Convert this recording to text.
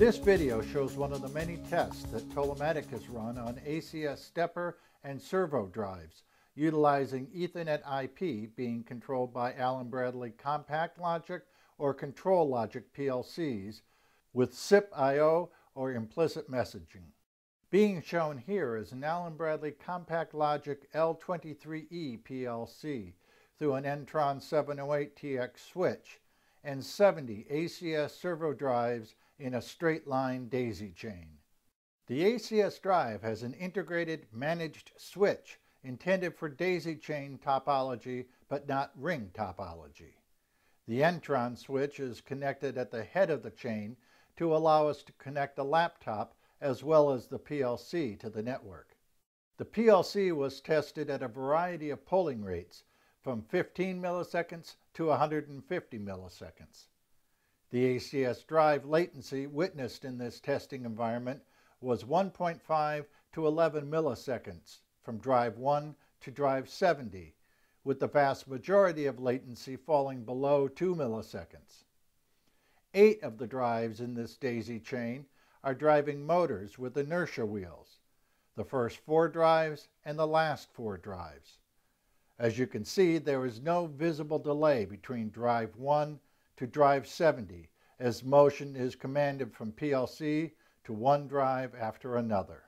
This video shows one of the many tests that Ptolematic has run on ACS stepper and servo drives, utilizing Ethernet IP being controlled by Allen Bradley Compact Logic or Control Logic PLCs with SIP I.O. or implicit messaging. Being shown here is an Allen Bradley Compact Logic L23E PLC through an Entron 708TX switch and 70 ACS servo drives in a straight line daisy chain. The ACS drive has an integrated managed switch intended for daisy chain topology but not ring topology. The Entron switch is connected at the head of the chain to allow us to connect the laptop as well as the PLC to the network. The PLC was tested at a variety of polling rates from 15 milliseconds to 150 milliseconds. The ACS drive latency witnessed in this testing environment was 1.5 to 11 milliseconds from drive 1 to drive 70, with the vast majority of latency falling below 2 milliseconds. Eight of the drives in this daisy chain are driving motors with inertia wheels, the first four drives and the last four drives. As you can see, there is no visible delay between drive 1 to drive 70 as motion is commanded from PLC to one drive after another.